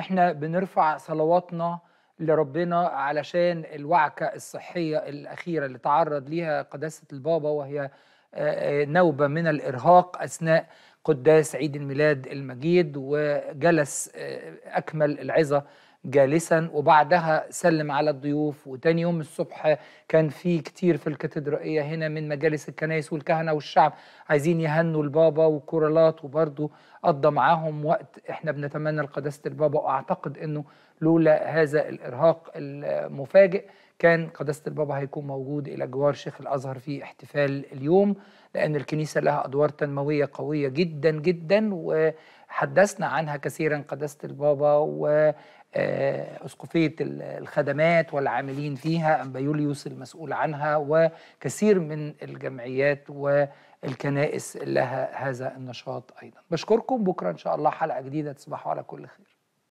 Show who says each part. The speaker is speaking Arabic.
Speaker 1: احنا بنرفع صلواتنا لربنا علشان الوعكة الصحية الأخيرة اللي تعرض ليها قداسة البابا وهي آه، آه، نوبة من الإرهاق أثناء قداس عيد الميلاد المجيد وجلس آه، أكمل العظة جالسا وبعدها سلم على الضيوف وتاني يوم الصبح كان في كتير في الكاتدرائية هنا من مجالس الكنائس والكهنة والشعب عايزين يهنوا البابا وكورالات وبرضو قضى معاهم وقت احنا بنتمنى لقداسة البابا واعتقد انه لولا هذا الارهاق المفاجئ كان قداسة البابا هيكون موجود إلى جوار شيخ الأزهر في احتفال اليوم لأن الكنيسة لها أدوار تنموية قوية جدا جدا وحدثنا عنها كثيرا قداسة البابا و آه، أسقفية الخدمات والعاملين فيها أنبا يوليوس المسؤول عنها وكثير من الجمعيات والكنائس لها هذا النشاط أيضا بشكركم بكرة إن شاء الله حلقة جديدة تصبحوا على كل خير